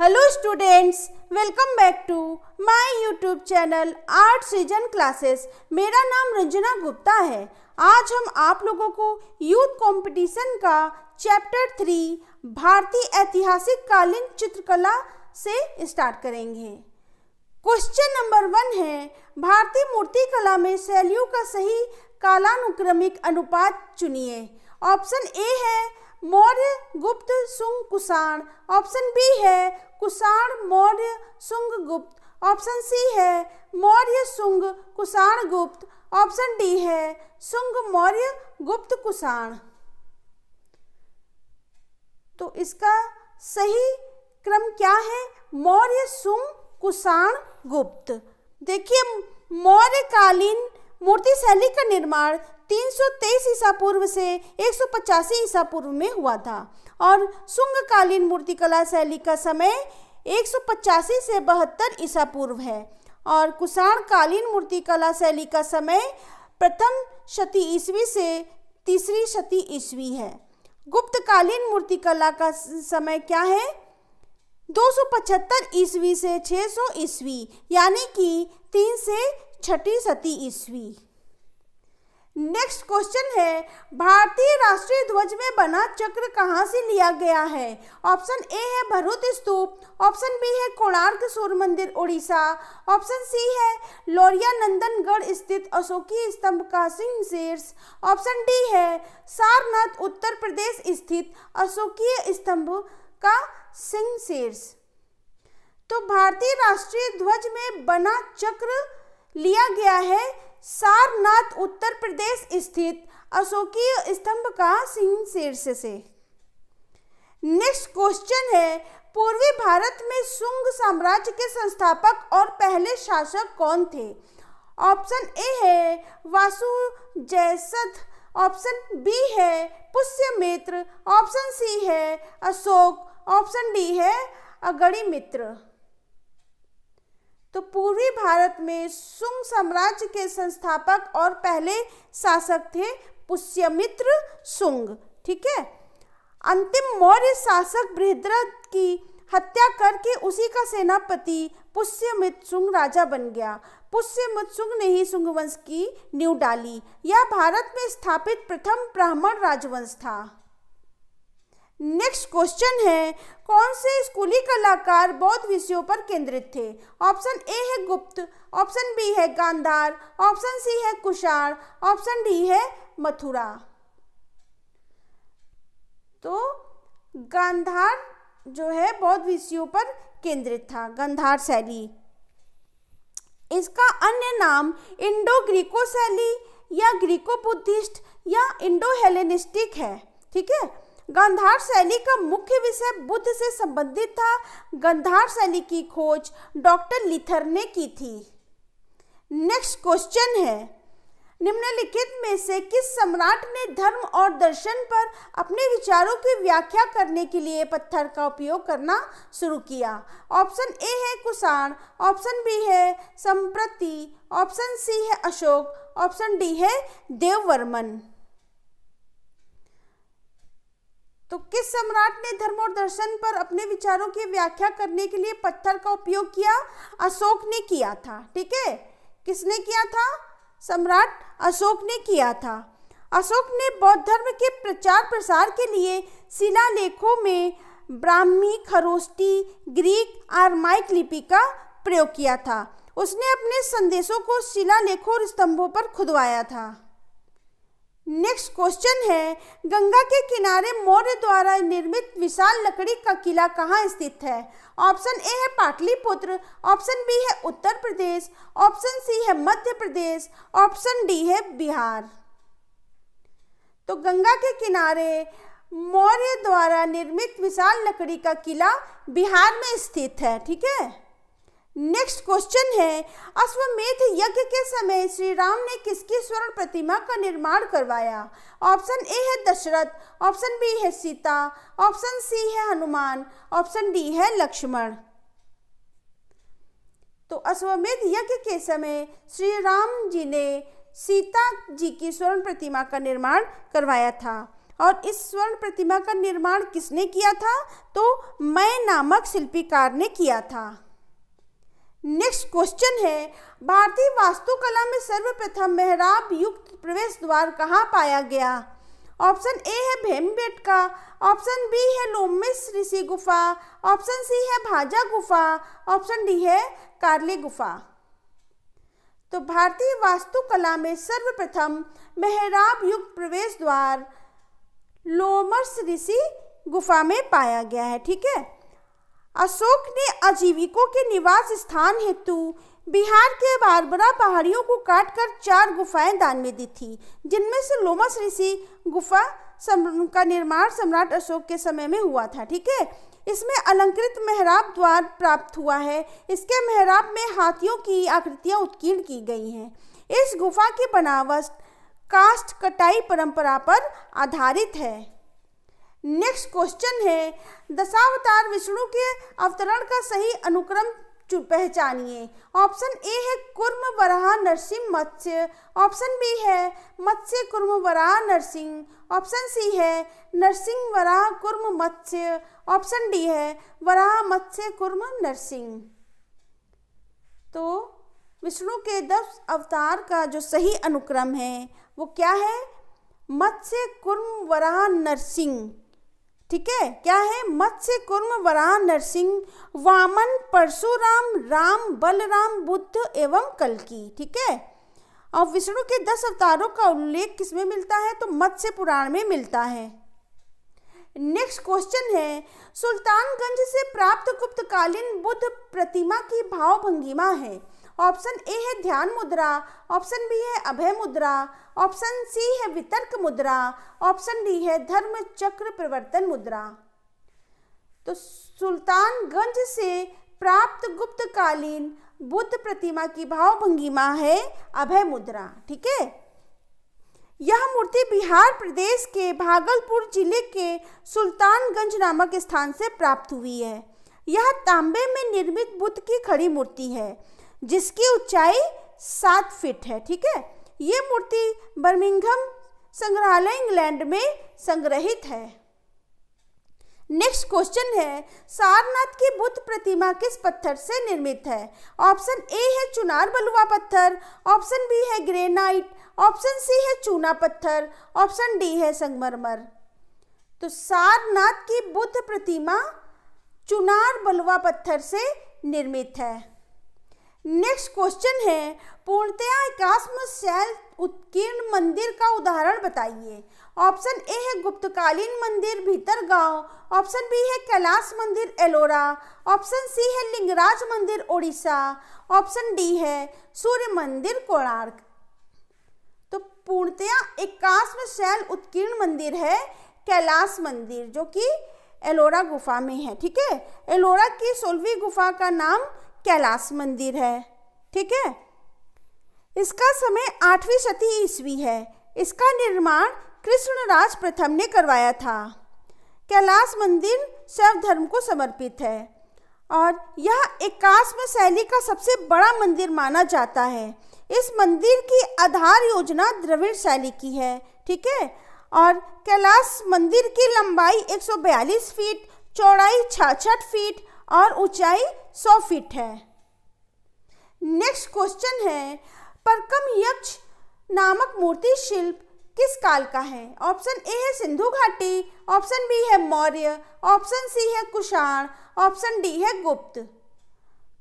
hello students welcome back to my YouTube channel art season classes मेरा नाम रंजना गुप्ता है आज हम आप लोगों को यूथ कंपटीशन का चैप्टर थ्री भारतीय ऐतिहासिक कालीन चित्रकला से स्टार्ट करेंगे क्वेश्चन नंबर वन है भारतीय मूर्तिकला में शैलियों का सही कालानुक्रमिक अनुपात चुनिए ऑप्शन ए है मौर्य गुप्त सुंग कुषाण ऑप्शन बी है कुषाण मौर्य सुंग गुप्त ऑप्शन सी है मौर्य सुंग कुषाण गुप्त ऑप्शन डी है सुंग मौर्य गुप्त कुषाण तो इसका सही क्रम क्या है मौर्य सुंग कुषाण गुप्त देखिए मौर्य कालीन मूर्ति शैली का निर्माण तीन सौ तेईस ईसा पूर्व से एक सौ पचासी ईसा पूर्व में हुआ था और शुंगकालीन मूर्तिकला शैली का समय एक सौ पचासी से बहत्तर ईसा पूर्व है और कुषाणकालीन मूर्तिकला शैली का समय प्रथम शती ईस्वी से तीसरी शती ईस्वी है गुप्तकालीन मूर्तिकला का समय क्या है 275 ईस्वी से 600 ईस्वी यानी कि तीन से छठी सती ईस्वी नेक्स्ट क्वेश्चन है भारतीय राष्ट्रीय ध्वज में बना चक्र कहाँ से लिया गया है ऑप्शन ए है भरूत स्तूप ऑप्शन बी है कोणार्क सूर्य मंदिर उड़ीसा ऑप्शन सी है लोरिया नंदनगढ़ स्थित अशोकी स्तंभ का सिंह शीर्ष ऑप्शन डी है सारनाथ उत्तर प्रदेश स्थित अशोकीय स्तंभ का सिंह शीर्ष तो भारतीय राष्ट्रीय ध्वज में बना चक्र लिया गया है सारनाथ उत्तर प्रदेश स्थित अशोकीय स्तंभ का सिंह शीर्ष से नेक्स्ट क्वेश्चन है पूर्वी भारत में शुंग साम्राज्य के संस्थापक और पहले शासक कौन थे ऑप्शन ए है वासु जयसथ ऑप्शन बी है पुष्यमित्र ऑप्शन सी है अशोक ऑप्शन डी है अगणी मित्र तो पूर्वी भारत में सुंग साम्राज्य के संस्थापक और पहले शासक थे पुष्यमित्र सुंग ठीक है अंतिम मौर्य शासक बृहद्रथ की हत्या करके उसी का सेनापति पुष्यमित सुंग राजा बन गया पुष्यमित सुंग ने ही सुंग वंश की नींव डाली यह भारत में स्थापित प्रथम ब्राह्मण राजवंश था नेक्स्ट क्वेश्चन है कौन से स्कूली कलाकार बौद्ध विषयों पर केंद्रित थे ऑप्शन ए है गुप्त ऑप्शन बी है गांधार ऑप्शन सी है कुशाण ऑप्शन डी है मथुरा तो गांधार जो है बौद्ध विषयों पर केंद्रित था गांधार शैली इसका अन्य नाम इंडो ग्रीको शैली या ग्रीको बुद्धिस्ट या इंडो हेलेनिस्टिक है ठीक है गंधार शैली का मुख्य विषय बुद्ध से संबंधित था गंधार शैली की खोज डॉक्टर लिथर ने की थी नेक्स्ट क्वेश्चन है निम्नलिखित में से किस सम्राट ने धर्म और दर्शन पर अपने विचारों की व्याख्या करने के लिए पत्थर का उपयोग करना शुरू किया ऑप्शन ए है कुषाण ऑप्शन बी है संप्रति ऑप्शन सी है अशोक ऑप्शन डी है देववर्मन तो किस सम्राट ने धर्म और दर्शन पर अपने विचारों की व्याख्या करने के लिए पत्थर का उपयोग किया अशोक ने किया था ठीक है किसने किया था सम्राट अशोक ने किया था अशोक ने बौद्ध धर्म के प्रचार प्रसार के लिए शिलालेखों में ब्राह्मी खरोस्टी ग्रीक और माइक लिपि का प्रयोग किया था उसने अपने संदेशों को शिलालेखों और स्तंभों पर खुदवाया था नेक्स्ट क्वेश्चन है गंगा के किनारे मौर्य द्वारा निर्मित विशाल लकड़ी का किला कहाँ स्थित है ऑप्शन ए है पाटलिपुत्र ऑप्शन बी है उत्तर प्रदेश ऑप्शन सी है मध्य प्रदेश ऑप्शन डी है बिहार तो गंगा के किनारे मौर्य द्वारा निर्मित विशाल लकड़ी का किला बिहार में स्थित है ठीक है नेक्स्ट क्वेश्चन है अश्वमेध यज्ञ के समय श्री राम ने किसकी स्वर्ण प्रतिमा का निर्माण करवाया ऑप्शन ए है दशरथ ऑप्शन बी है सीता ऑप्शन सी है हनुमान ऑप्शन डी है लक्ष्मण तो अश्वमेध यज्ञ के समय श्री राम जी ने सीता जी की स्वर्ण प्रतिमा का निर्माण करवाया था और इस स्वर्ण प्रतिमा का निर्माण किसने किया था तो मैं नामक शिल्पीकार ने किया था नेक्स्ट क्वेश्चन है भारतीय वास्तुकला में सर्वप्रथम मेहराब युक्त प्रवेश द्वार कहाँ पाया गया ऑप्शन ए है भेम का ऑप्शन बी है लोमिस ऋषि गुफा ऑप्शन सी है भाजा गुफा ऑप्शन डी है कार्ली गुफा तो भारतीय वास्तुकला में सर्वप्रथम मेहराब युक्त प्रवेश द्वार लोमर्स ऋषि गुफा में पाया गया है ठीक है अशोक ने आजीविकों के निवास स्थान हेतु बिहार के बारबरा पहाड़ियों को काटकर चार गुफाएं दान में दी थी जिनमें से लोमस ऋषि गुफा का निर्माण सम्राट अशोक के समय में हुआ था ठीक है इसमें अलंकृत मेहराब द्वार प्राप्त हुआ है इसके मेहराब में हाथियों की आकृतियां उत्कीर्ण की गई हैं इस गुफा की बनावट कास्ट कटाई परंपरा पर आधारित है नेक्स्ट क्वेश्चन है दशावतार विष्णु के अवतरण का सही अनुक्रम पहचानिए ऑप्शन ए है कुर्म वराह नरसिंह मत्स्य ऑप्शन बी है मत्स्य कुर्म वराह नरसिंह ऑप्शन सी है नरसिंह वराह कुर्म मत्स्य ऑप्शन डी है वराह मत्स्य कुर्म नरसिंह तो विष्णु के दस अवतार का जो सही अनुक्रम है वो क्या है मत्स्य कुर्म वराह नरसिंह ठीक है क्या है मत्स्य कुर्म वरा नरसिंह वामन परशुराम राम बलराम बुद्ध एवं कलकी ठीक है और विष्णु के दस अवतारों का उल्लेख किसमें मिलता है तो मत्स्य पुराण में मिलता है नेक्स्ट क्वेश्चन है सुल्तानगंज से प्राप्त गुप्तकालीन बुद्ध प्रतिमा की भाव भंगिमा है ऑप्शन ए है ध्यान मुद्रा ऑप्शन बी है अभय मुद्रा ऑप्शन सी है वितर्क मुद्रा ऑप्शन डी है धर्म चक्र प्रवर्तन मुद्रा तो सुल्तानगंज से प्राप्त गुप्तकालीन बुद्ध प्रतिमा की भाव भंगिमा है अभय मुद्रा ठीक है यह मूर्ति बिहार प्रदेश के भागलपुर जिले के सुल्तानगंज नामक स्थान से प्राप्त हुई है यह तांबे में निर्मित बुद्ध की खड़ी मूर्ति है जिसकी ऊंचाई सात फीट है ठीक है ये मूर्ति बर्मिंगम संग्रहालय इंग्लैंड में संग्रहित है नेक्स्ट क्वेश्चन है सारनाथ की बुद्ध प्रतिमा किस पत्थर से निर्मित है ऑप्शन ए है चुनार बलुआ पत्थर ऑप्शन बी है ग्रेनाइट ऑप्शन सी है चूना पत्थर ऑप्शन डी है संगमरमर तो सारनाथ की बुद्ध प्रतिमा चुनार बलुआ पत्थर से निर्मित है नेक्स्ट क्वेश्चन है पूर्णतया एकास्म शैल उत्कीर्ण मंदिर का उदाहरण बताइए ऑप्शन ए है गुप्तकालीन मंदिर भीतर गांव ऑप्शन बी है कैलाश मंदिर एलोरा ऑप्शन सी है लिंगराज मंदिर ओडिशा ऑप्शन डी है सूर्य मंदिर कोणार्क तो पूर्णतया एकास्म शैल उत्कीर्ण मंदिर है कैलाश मंदिर जो कि एलोरा गुफा में है ठीक है एलोरा की सोलहवीं गुफा का नाम कैलाश मंदिर है ठीक है इसका समय आठवीं सती ईस्वी है इसका निर्माण कृष्णराज प्रथम ने करवाया था कैलाश मंदिर शैव धर्म को समर्पित है और यह इक्यासवें शैली का सबसे बड़ा मंदिर माना जाता है इस मंदिर की आधार योजना द्रविड़ शैली की है ठीक है और कैलाश मंदिर की लंबाई 142 फीट चौड़ाई 66 फीट और ऊंचाई 100 फीट है नेक्स्ट क्वेश्चन है परकम यक्ष नामक मूर्ति शिल्प किस काल का है ऑप्शन ए है सिंधु घाटी ऑप्शन बी है मौर्य ऑप्शन सी है कुषाण ऑप्शन डी है गुप्त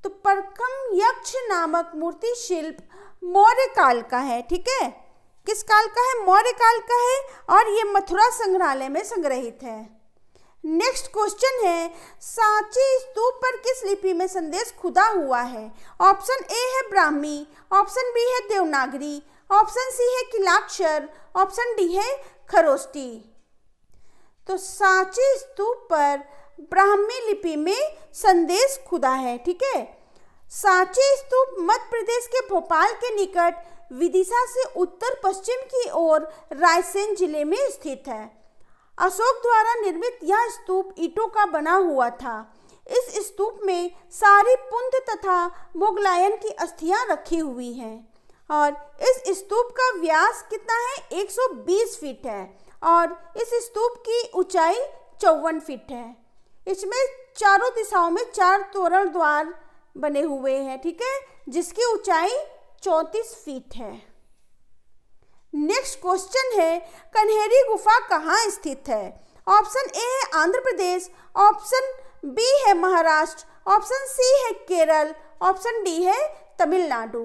तो परकम यक्ष नामक मूर्ति शिल्प मौर्य काल का है ठीक है किस काल का है मौर्य काल का है और ये मथुरा संग्रहालय में संग्रहित है नेक्स्ट क्वेश्चन है सांची स्तूप पर किस लिपि में संदेश खुदा हुआ है ऑप्शन ए है ब्राह्मी ऑप्शन बी है देवनागरी ऑप्शन सी है किलाक्षर ऑप्शन डी है खरोस्टी तो सांची स्तूप पर ब्राह्मी लिपि में संदेश खुदा है ठीक है सांची स्तूप मध्य प्रदेश के भोपाल के निकट विदिशा से उत्तर पश्चिम की ओर रायसेन जिले में स्थित है अशोक द्वारा निर्मित यह स्तूप ईटों का बना हुआ था इस स्तूप में सारी पुंत तथा मुगलायन की अस्थियां रखी हुई हैं और इस स्तूप का व्यास कितना है 120 फीट है और इस स्तूप की ऊंचाई चौवन फीट है इसमें चारों दिशाओं में चार तोरण द्वार बने हुए हैं ठीक है जिसकी ऊंचाई चौंतीस फीट है नेक्स्ट क्वेश्चन है कन्हेरी गुफा कहाँ स्थित है ऑप्शन ए है आंध्र प्रदेश ऑप्शन बी है महाराष्ट्र ऑप्शन सी है केरल ऑप्शन डी है तमिलनाडु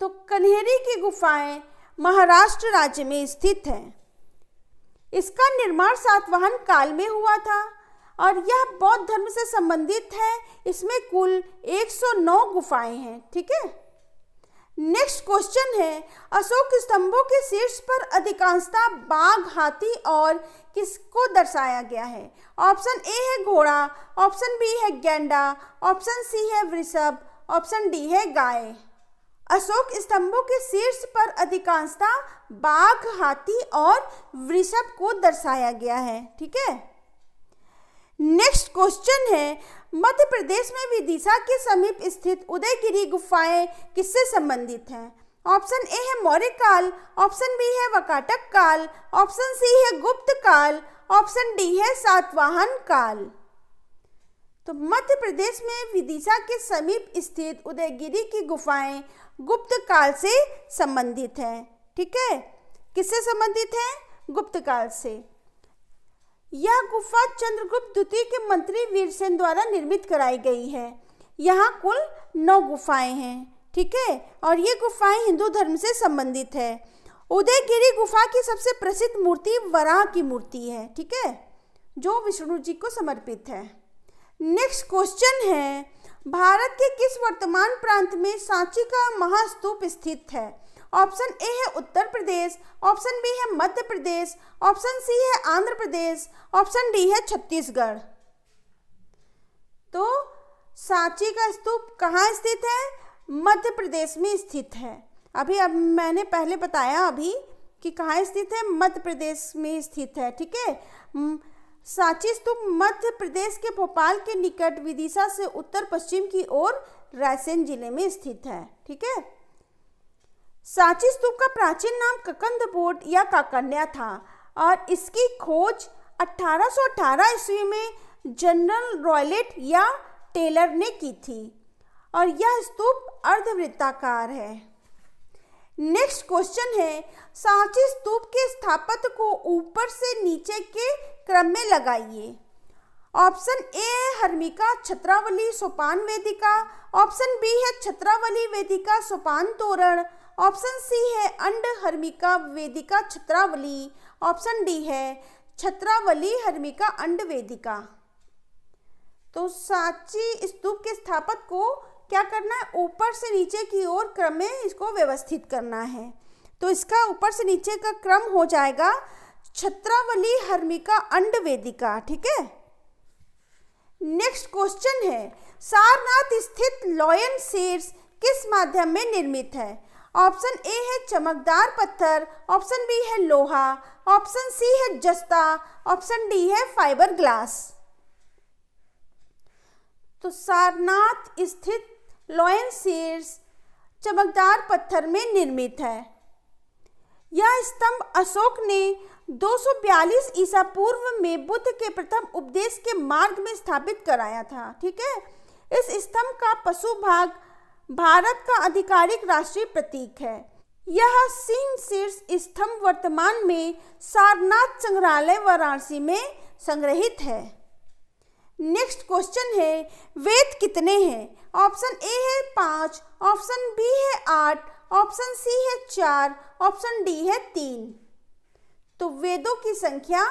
तो कन्हेरी की गुफाएं महाराष्ट्र राज्य में स्थित हैं इसका निर्माण सातवाहन काल में हुआ था और यह बौद्ध धर्म से संबंधित है इसमें कुल 109 गुफाएं हैं ठीक है नेक्स्ट क्वेश्चन है अशोक स्तंभों के शीर्ष पर अधिकांशता बाघ हाथी और किसको दर्शाया गया है ऑप्शन ए है घोड़ा ऑप्शन बी है गेंडा ऑप्शन सी है वृषभ ऑप्शन डी है गाय अशोक स्तंभों के शीर्ष पर अधिकांशता बाघ हाथी और वृषभ को दर्शाया गया है ठीक है नेक्स्ट क्वेश्चन है मध्य प्रदेश में विदिशा के समीप स्थित उदयगिरी गुफाएं किससे संबंधित हैं ऑप्शन ए है मौर्य काल ऑप्शन बी है वकाटक काल ऑप्शन सी है गुप्त काल ऑप्शन डी है सातवाहन काल तो मध्य प्रदेश में विदिशा के समीप स्थित उदयगिरी की गुफाएं गुप्त काल से संबंधित हैं ठीक है किससे संबंधित हैं गुप्त काल से यह गुफा चंद्रगुप्त द्वितीय के मंत्री वीरसेन द्वारा निर्मित कराई गई है यहाँ कुल नौ गुफाएं हैं ठीक है और ये गुफाएं हिंदू धर्म से संबंधित है उदयगिरी गुफा की सबसे प्रसिद्ध मूर्ति वराह की मूर्ति है ठीक है जो विष्णु जी को समर्पित है नेक्स्ट क्वेश्चन है भारत के किस वर्तमान प्रांत में सांची का महास्तूप स्थित है ऑप्शन ए है उत्तर प्रदेश ऑप्शन बी है मध्य प्रदेश ऑप्शन सी है आंध्र प्रदेश ऑप्शन डी है छत्तीसगढ़ तो सांची का स्तूप कहाँ स्थित है मध्य प्रदेश में स्थित है अभी अब मैंने पहले बताया अभी कि कहाँ स्थित है मध्य प्रदेश में स्थित है ठीक है सांची स्तूप मध्य प्रदेश के भोपाल के निकट विदिशा से उत्तर पश्चिम की ओर रायसेन जिले में स्थित है ठीक है सांची स्तूप का प्राचीन नाम ककंद बोर्ड या काकन्या था और इसकी खोज 1818 ईस्वी में जनरल रॉयलेट या टेलर ने की थी और यह स्तूप अर्धवृत्ताकार है नेक्स्ट क्वेश्चन है सांची स्तूप के स्थापत्य को ऊपर से नीचे के क्रम में लगाइए ऑप्शन ए है हर्मिका छत्रावली सोपान वेदिका ऑप्शन बी है छत्रावली वेदिका सोपान तोरण ऑप्शन सी है अंड हर्मिका वेदिका छत्रावली ऑप्शन डी है छत्रावली हर्मिका अंड वेदिका तो सांची स्तूप के स्थापक को क्या करना है ऊपर से नीचे की ओर क्रम में इसको व्यवस्थित करना है तो इसका ऊपर से नीचे का क्रम हो जाएगा छत्रावली हर्मिका अंड वेदिका ठीक है नेक्स्ट क्वेश्चन है सारनाथ स्थित लॉयन शेर्स किस माध्यम में निर्मित है ऑप्शन ए है चमकदार पत्थर ऑप्शन बी है लोहा ऑप्शन सी है जस्ता ऑप्शन डी है फाइबर ग्लास तो सारनाथ स्थित लॉयन सीर्स चमकदार पत्थर में निर्मित है यह स्तंभ अशोक ने 242 ईसा पूर्व में बुद्ध के प्रथम उपदेश के मार्ग में स्थापित कराया था ठीक है इस स्तंभ का पशु भाग भारत का आधिकारिक राष्ट्रीय प्रतीक है यह सिंह शीर्ष स्तंभ वर्तमान में सारनाथ संग्रहालय वाराणसी में संग्रहित है नेक्स्ट क्वेश्चन है वेद कितने हैं ऑप्शन ए है पाँच ऑप्शन बी है आठ ऑप्शन सी है चार ऑप्शन डी है तीन तो वेदों की संख्या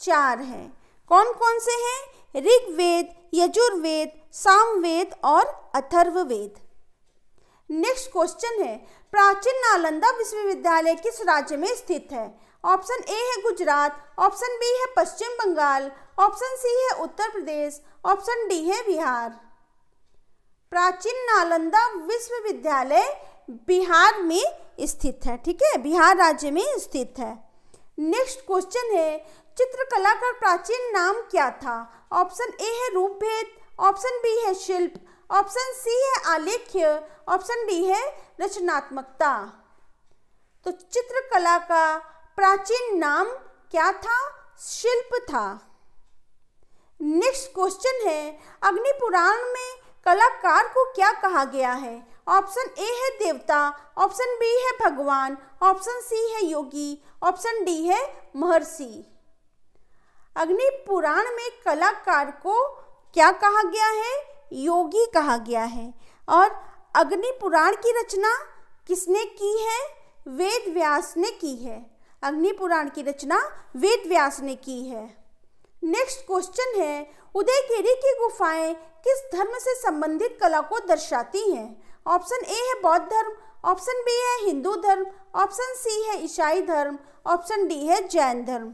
चार है कौन कौन से हैं ऋग्वेद यजुर्वेद सामवेद और अथर्ववेद नेक्स्ट क्वेश्चन है प्राचीन नालंदा विश्वविद्यालय किस राज्य में स्थित है ऑप्शन ए है गुजरात ऑप्शन बी है पश्चिम बंगाल ऑप्शन सी है उत्तर प्रदेश ऑप्शन डी है बिहार प्राचीन नालंदा विश्वविद्यालय बिहार में स्थित है ठीक है बिहार राज्य में स्थित है नेक्स्ट क्वेश्चन है चित्रकला का प्राचीन नाम क्या था ऑप्शन ए है रूप भेद ऑप्शन बी है शिल्प ऑप्शन सी है आलेख्य ऑप्शन डी है रचनात्मकता तो चित्रकला का प्राचीन नाम क्या था शिल्प था नेक्स्ट क्वेश्चन है अग्नि पुराण में कलाकार को क्या कहा गया है ऑप्शन ए है देवता ऑप्शन बी है भगवान ऑप्शन सी है योगी ऑप्शन डी है महर्षि अग्नि पुराण में कलाकार को क्या कहा गया है योगी कहा गया है और अग्नि पुराण की रचना किसने की है वेद व्यास ने की है अग्नि पुराण की रचना वेद व्यास ने की है नेक्स्ट क्वेश्चन है उदयगिरी की गुफाएं किस धर्म से संबंधित कला को दर्शाती हैं ऑप्शन ए है बौद्ध धर्म ऑप्शन बी है हिंदू धर्म ऑप्शन सी है ईसाई धर्म ऑप्शन डी है जैन धर्म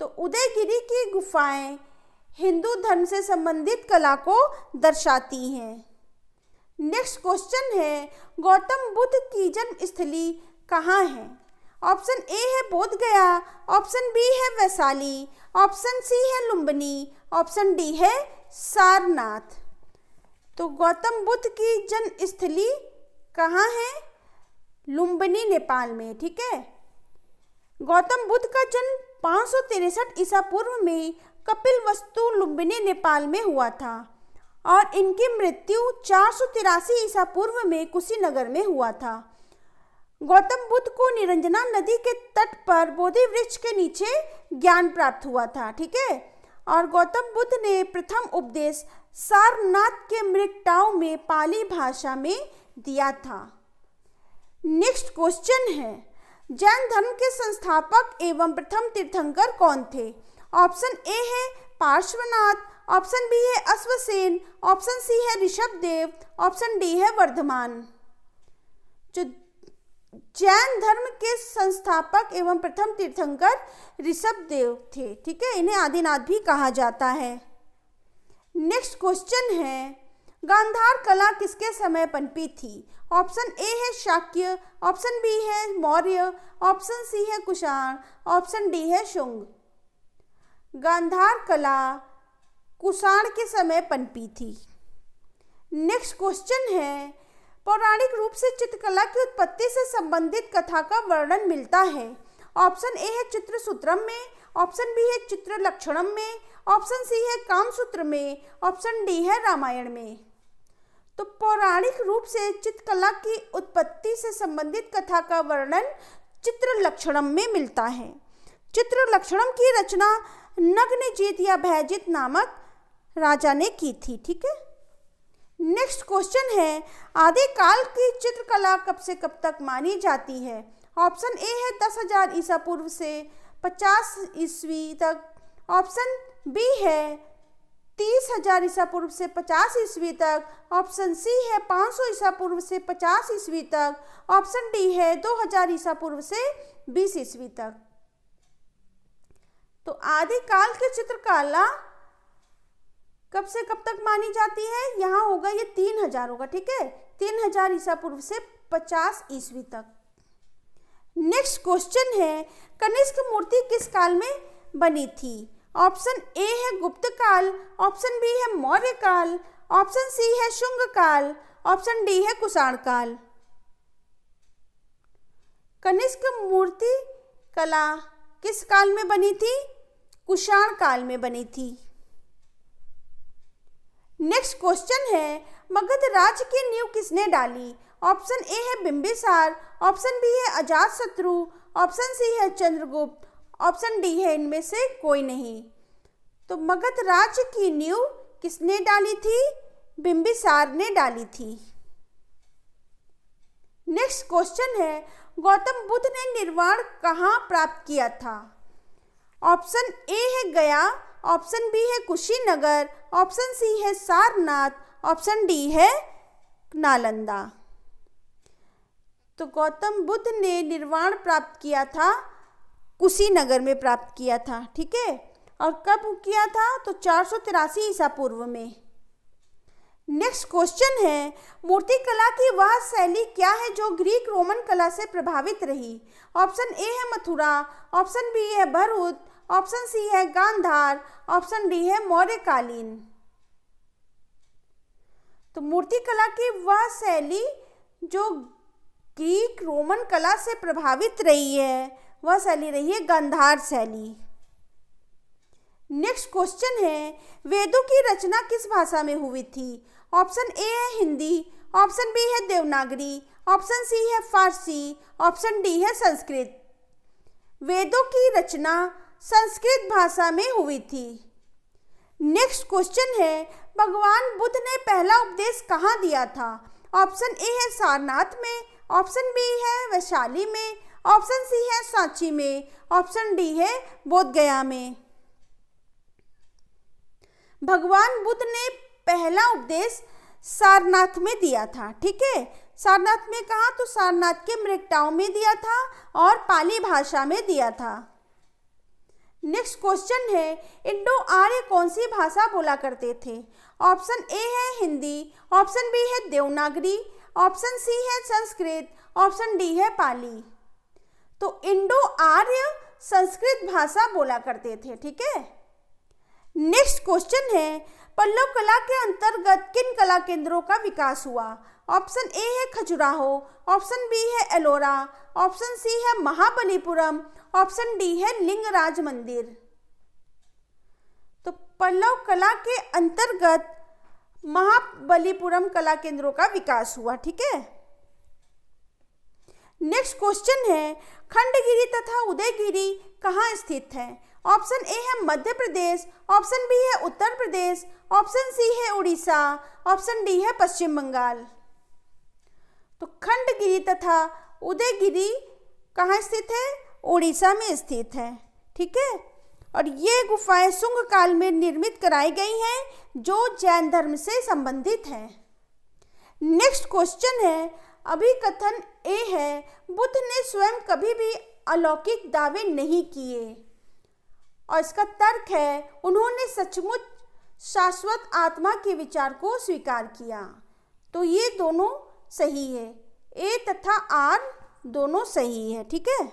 तो उदयगिरी की गुफाएं हिंदू धर्म से संबंधित कला को दर्शाती हैं नेक्स्ट क्वेश्चन है गौतम बुद्ध की जन्म स्थली कहाँ है ऑप्शन ए है बोध गया ऑप्शन बी है वैशाली ऑप्शन सी है लुम्बनी ऑप्शन डी है सारनाथ तो गौतम बुद्ध की जन्म स्थली कहाँ है लुम्बनी नेपाल में ठीक है गौतम बुद्ध का जन्म पाँच ईसा पूर्व में कपिल वस्तु लुम्बिनी नेपाल में हुआ था और इनकी मृत्यु चार सौ तिरासी ईसा पूर्व में कुशीनगर में हुआ था गौतम बुद्ध को निरंजना नदी के तट पर बोधि वृक्ष के नीचे ज्ञान प्राप्त हुआ था ठीक है और गौतम बुद्ध ने प्रथम उपदेश सारनाथ के मृगटाव में पाली भाषा में दिया था नेक्स्ट क्वेश्चन है जैन धर्म के संस्थापक एवं प्रथम तीर्थंकर कौन थे ऑप्शन ए है पार्श्वनाथ ऑप्शन बी है अश्वसेन ऑप्शन सी है ऋषभ देव ऑप्शन डी है वर्धमान जो जैन धर्म के संस्थापक एवं प्रथम तीर्थंकर ऋषभ देव थे ठीक है इन्हें आदिनाथ भी कहा जाता है नेक्स्ट क्वेश्चन है गांधार कला किसके समय पनपी थी ऑप्शन ए है शाक्य ऑप्शन बी है मौर्य ऑप्शन सी है कुषाण ऑप्शन डी है शुंग गांधार कला कुषाण के समय पनपी थी नेक्स्ट क्वेश्चन है पौराणिक रूप से चित्रकला की उत्पत्ति से संबंधित कथा का वर्णन मिलता है ऑप्शन ए है चित्र सूत्रम में ऑप्शन बी है चित्र लक्षणम में ऑप्शन सी है काम सूत्र में ऑप्शन डी है रामायण में तो पौराणिक रूप से चित्रकला की उत्पत्ति से संबंधित कथा का वर्णन चित्र लक्षणम में मिलता है चित्र लक्षणम की रचना नग्न जीत या भयजीत नामक राजा ने की थी ठीक है नेक्स्ट क्वेश्चन है आदि काल की चित्रकला कब से कब तक मानी जाती है ऑप्शन ए है दस हजार ईसा पूर्व से पचास ईस्वी तक ऑप्शन बी है तीस हजार ईसा पूर्व से पचास ईस्वी तक ऑप्शन सी है पाँच सौ ईसा पूर्व से पचास ईस्वी तक ऑप्शन डी है दो हजार ईसा पूर्व से बीस ईस्वी तक तो आदिकाल की चित्रकला कब से कब तक मानी जाती है यहाँ होगा ये तीन हजार होगा ठीक है तीन हजार ईसा पूर्व से पचास ईस्वी तक नेक्स्ट क्वेश्चन है कनिष्क मूर्ति किस काल में बनी थी ऑप्शन ए है गुप्त काल ऑप्शन बी है मौर्य काल ऑप्शन सी है शुंग काल ऑप्शन डी है कुषाण काल कनिष्क मूर्ति कला किस काल में बनी थी कुषाण काल में बनी थी नेक्स्ट क्वेश्चन है मगध राज्य की नींव किसने डाली ऑप्शन ए है बिंबिसार ऑप्शन बी है अजात शत्रु ऑप्शन सी है चंद्रगुप्त ऑप्शन डी है इनमें से कोई नहीं तो मगध राज्य की नींव किसने डाली थी बिंबिसार ने डाली थी नेक्स्ट क्वेश्चन है गौतम बुद्ध ने निर्वाण कहाँ प्राप्त किया था ऑप्शन ए है गया ऑप्शन बी है कुशीनगर ऑप्शन सी है सारनाथ ऑप्शन डी है नालंदा तो गौतम बुद्ध ने निर्वाण प्राप्त किया था कुशीनगर में प्राप्त किया था ठीक है और कब किया था तो चार सौ तिरासी ईसा पूर्व में नेक्स्ट क्वेश्चन है मूर्तिकला की वह शैली क्या है जो ग्रीक रोमन कला से प्रभावित रही ऑप्शन ए है मथुरा ऑप्शन बी है भरूत ऑप्शन सी है गांधार ऑप्शन डी है मौर्यकालीन तो मूर्तिकला की वह शैली जो ग्रीक रोमन कला से प्रभावित रही है वह शैली रही है गांधार शैली नेक्स्ट क्वेश्चन है वेदों की रचना किस भाषा में हुई थी ऑप्शन ए है हिंदी ऑप्शन बी है देवनागरी ऑप्शन सी है फारसी ऑप्शन डी है संस्कृत वेदों की रचना संस्कृत भाषा में हुई थी नेक्स्ट क्वेश्चन है भगवान बुद्ध ने पहला उपदेश कहाँ दिया था ऑप्शन ए है सारनाथ में ऑप्शन बी है वैशाली में ऑप्शन सी है सांची में ऑप्शन डी है बोधगया में भगवान बुद्ध ने पहला उपदेश सारनाथ में दिया था ठीक है सारनाथ में कहा तो सारनाथ के मृगटाओं में दिया था और पाली भाषा में दिया था नेक्स्ट क्वेश्चन है इंडो आर्य कौन सी भाषा बोला करते थे ऑप्शन ए है हिंदी ऑप्शन बी है देवनागरी ऑप्शन सी है संस्कृत ऑप्शन डी है पाली तो इंडो आर्य संस्कृत भाषा बोला करते थे ठीक है नेक्स्ट क्वेश्चन है पल्लव कला के अंतर्गत किन कला केंद्रों का विकास हुआ ऑप्शन ए है खजुराहो ऑप्शन बी है एलोरा ऑप्शन सी है महाबलीपुरम ऑप्शन डी है लिंगराज मंदिर तो पल्लव कला के अंतर्गत महाबलीपुरम कला केंद्रों का विकास हुआ ठीक है नेक्स्ट क्वेश्चन है खंडगिरी तथा उदयगिरी कहाँ स्थित है ऑप्शन ए है मध्य प्रदेश ऑप्शन बी है उत्तर प्रदेश ऑप्शन सी है उड़ीसा ऑप्शन डी है पश्चिम बंगाल तो खंडगिरी तथा उदयगिरी कहाँ स्थित है उड़ीसा में स्थित है ठीक है और ये गुफाएं शुंग काल में निर्मित कराई गई हैं जो जैन धर्म से संबंधित हैं नेक्स्ट क्वेश्चन है अभी कथन ए है बुद्ध ने स्वयं कभी भी अलौकिक दावे नहीं किए और इसका तर्क है उन्होंने सचमुच शाश्वत आत्मा के विचार को स्वीकार किया तो ये दोनों सही है ए तथा आर दोनों सही है ठीक है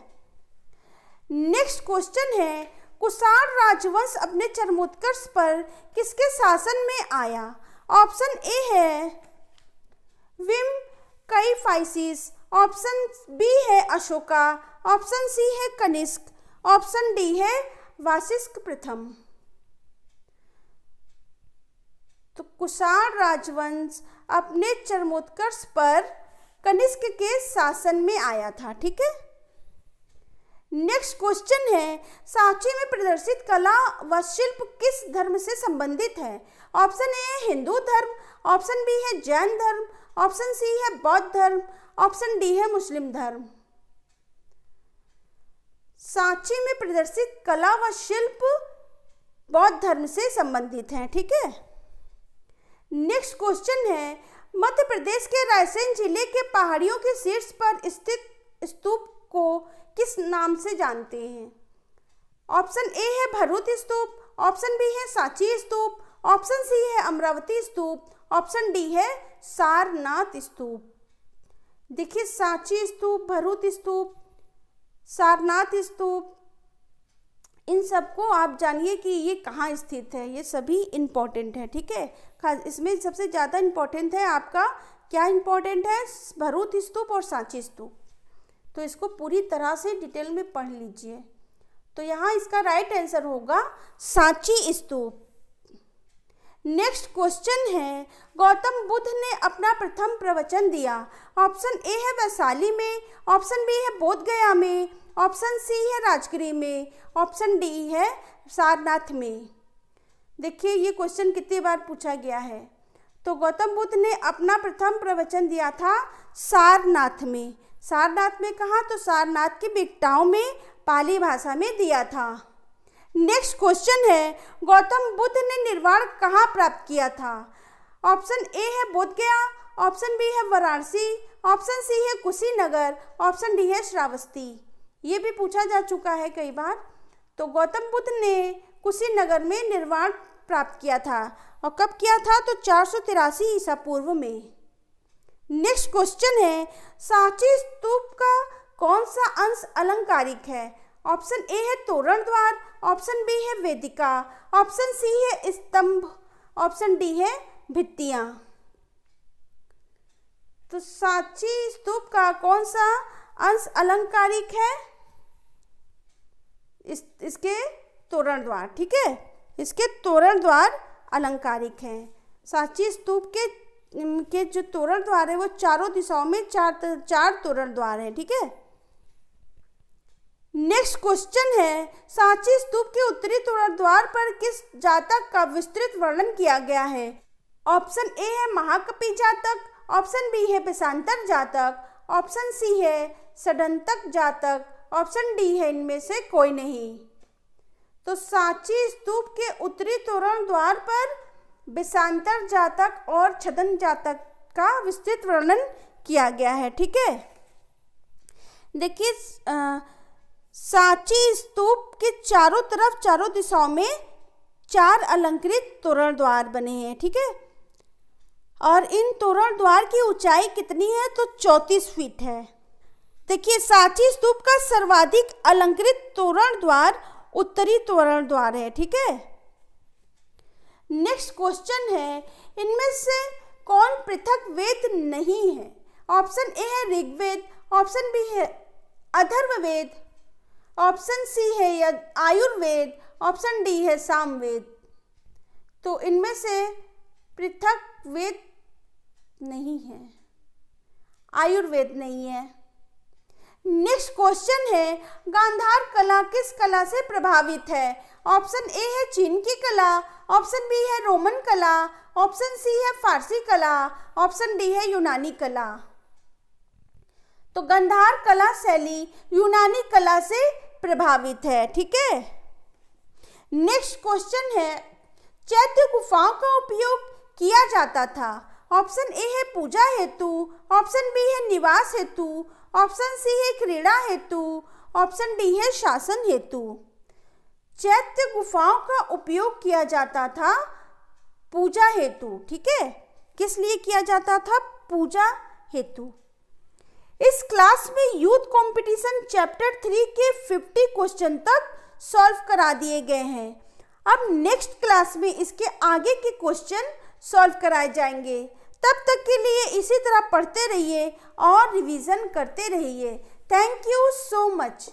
नेक्स्ट क्वेश्चन है कुसार राजवंश अपने चरमोत्कर्ष पर किसके शासन में आया ऑप्शन ए है विम कई फाइसिस ऑप्शन बी है अशोका ऑप्शन सी है कनिष्क ऑप्शन डी है वासिष्क प्रथम तो कुषाण राजवंश अपने चरमोत्कर्ष पर कनिष्क के शासन में आया था ठीक है नेक्स्ट क्वेश्चन है सांची में प्रदर्शित कला व शिल्प किस धर्म से संबंधित है ऑप्शन ए है हिंदू धर्म ऑप्शन बी है जैन धर्म ऑप्शन सी है बौद्ध धर्म ऑप्शन डी है मुस्लिम धर्म सांची में प्रदर्शित कला व शिल्प बौद्ध धर्म से संबंधित हैं ठीक है नेक्स्ट क्वेश्चन है मध्य प्रदेश के रायसेन जिले के पहाड़ियों के शीर्ष पर स्थित स्तूप को किस नाम से जानते हैं ऑप्शन ए है भरूत स्तूप ऑप्शन बी है सांची स्तूप ऑप्शन सी है अमरावती स्तूप ऑप्शन डी है सारनाथ स्तूप देखिए सांची स्तूप भरूत स्तूप सारनाथ स्तूप इन सबको आप जानिए कि ये कहाँ स्थित है ये सभी इम्पोर्टेंट है ठीक है खास इसमें सबसे ज़्यादा इम्पोर्टेंट है आपका क्या इम्पोर्टेंट है भरूत स्तूप और सांची स्तूप तो इसको पूरी तरह से डिटेल में पढ़ लीजिए तो यहाँ इसका राइट आंसर होगा सांची स्तूप नेक्स्ट क्वेश्चन है गौतम बुद्ध ने अपना प्रथम प्रवचन दिया ऑप्शन ए है वैशाली में ऑप्शन बी है बोधगया में ऑप्शन सी है राजगिरी में ऑप्शन डी है सारनाथ में देखिए ये क्वेश्चन कितनी बार पूछा गया है तो गौतम बुद्ध ने अपना प्रथम प्रवचन दिया था सारनाथ में सारनाथ में कहा तो सारनाथ की बिकटाओं में पाली भाषा में दिया था नेक्स्ट क्वेश्चन है गौतम बुद्ध ने निर्वाण कहाँ प्राप्त किया था ऑप्शन ए है बोध गया ऑप्शन बी है वाराणसी ऑप्शन सी है कुशीनगर ऑप्शन डी है श्रावस्ती ये भी पूछा जा चुका है कई बार तो गौतम बुद्ध ने कुशीनगर में निर्वाण प्राप्त किया था और कब किया था तो चार सौ तिरासी ईसा पूर्व में नेक्स्ट क्वेश्चन है सांची स्तूप का कौन सा अंश अलंकारिक है ऑप्शन ए है तोरण द्वार ऑप्शन बी है वेदिका ऑप्शन सी है स्तंभ ऑप्शन डी है भित्तिया तो सांची स्तूप का कौन सा अंश अलंकारिक है इस इसके तोरण द्वार ठीक है इसके तोरण द्वार अलंकारिक हैं सांची स्तूप के के जो तोरण द्वार है वो चारों दिशाओं में चार चार तोरण द्वार है ठीक है नेक्स्ट क्वेश्चन है सांची स्तूप के उत्तरी द्वार पर किस जातक का विस्तृत वर्णन किया गया है ऑप्शन ए है महाकपि जातक ऑप्शन बी है पेशांतर जातक ऑप्शन सी है सडंतक जातक ऑप्शन डी है इनमें से कोई नहीं तो सांची स्तूप के उत्तरी तोरण द्वार पर बेसांतर जातक और छदन जातक का विस्तृत वर्णन किया गया है ठीक है देखिए सांची स्तूप के चारों तरफ चारों दिशाओं में चार अलंकृत तोरण द्वार बने हैं ठीक है और इन तोरण द्वार की ऊंचाई कितनी है तो चौंतीस फीट है देखिए सांची स्तूप का सर्वाधिक अलंकृत तोरण द्वार उत्तरी तोरण द्वार है ठीक है नेक्स्ट क्वेश्चन है इनमें से कौन पृथक वेद नहीं है ऑप्शन ए है ऋग्वेद ऑप्शन बी है वेद ऑप्शन सी है आयुर्वेद ऑप्शन डी है सामवेद तो इनमें से पृथक वेद नहीं है आयुर्वेद नहीं है नेक्स्ट क्वेश्चन है गांधार कला किस कला से प्रभावित है ऑप्शन ए है चीन की कला ऑप्शन बी है रोमन कला ऑप्शन सी है फारसी कला ऑप्शन डी है यूनानी कला तो गंधार कला शैली यूनानी कला से प्रभावित है ठीक है नेक्स्ट क्वेश्चन है चैत्य गुफाओं का उपयोग किया जाता था ऑप्शन ए है पूजा हेतु ऑप्शन बी है निवास हेतु ऑप्शन सी है क्रीड़ा हेतु ऑप्शन डी है शासन हेतु चैत्य गुफाओं का उपयोग किया जाता था पूजा हेतु ठीक है किस लिए किया जाता था पूजा हेतु इस क्लास में यूथ कंपटीशन चैप्टर थ्री के फिफ्टी क्वेश्चन तक सॉल्व करा दिए गए हैं अब नेक्स्ट क्लास में इसके आगे के क्वेश्चन सॉल्व कराए जाएंगे तब तक के लिए इसी तरह पढ़ते रहिए और रिवीजन करते रहिए थैंक यू सो मच